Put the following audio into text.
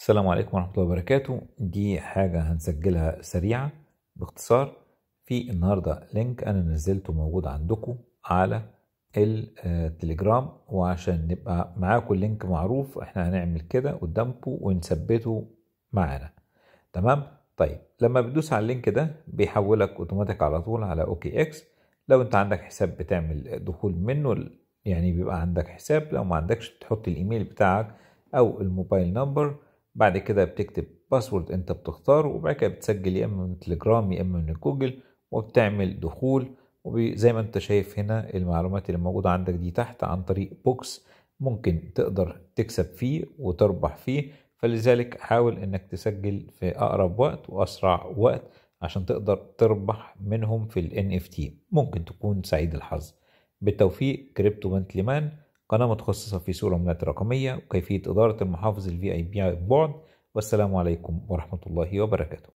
السلام عليكم ورحمة الله وبركاته دي حاجة هنسجلها سريعة باختصار في النهاردة لينك أنا نزلته موجود عندكم على التليجرام وعشان نبقى معاكم اللينك معروف احنا هنعمل كده قدامكم ونثبته معانا تمام طيب لما بتدوس على اللينك ده بيحولك اوتوماتيك على طول على اوكي اكس لو انت عندك حساب بتعمل دخول منه يعني بيبقى عندك حساب لو ما عندكش تحط الايميل بتاعك او الموبايل نمبر بعد كده بتكتب باسورد انت بتختاره وبعد كده بتسجل يا اما من تليجرام يا اما من جوجل وبتعمل دخول وزي ما انت شايف هنا المعلومات اللي موجودة عندك دي تحت عن طريق بوكس ممكن تقدر تكسب فيه وتربح فيه فلذلك حاول انك تسجل في اقرب وقت واسرع وقت عشان تقدر تربح منهم في ال NFT ممكن تكون سعيد الحظ بالتوفيق كريبتو بنت مان قناة متخصصة في سوق العملات الرقمية وكيفية إدارة المحافظ الفي اي بي عن بعد والسلام عليكم ورحمة الله وبركاته